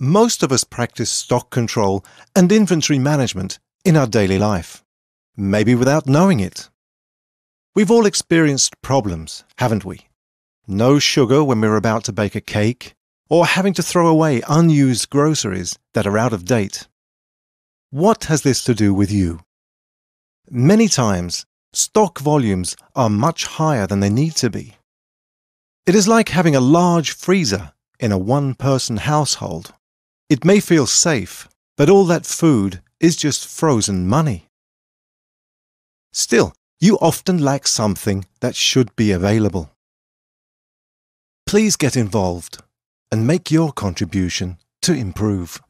most of us practice stock control and inventory management in our daily life, maybe without knowing it. We've all experienced problems, haven't we? No sugar when we're about to bake a cake, or having to throw away unused groceries that are out of date. What has this to do with you? Many times, stock volumes are much higher than they need to be. It is like having a large freezer in a one person household. It may feel safe, but all that food is just frozen money. Still, you often lack something that should be available. Please get involved and make your contribution to improve.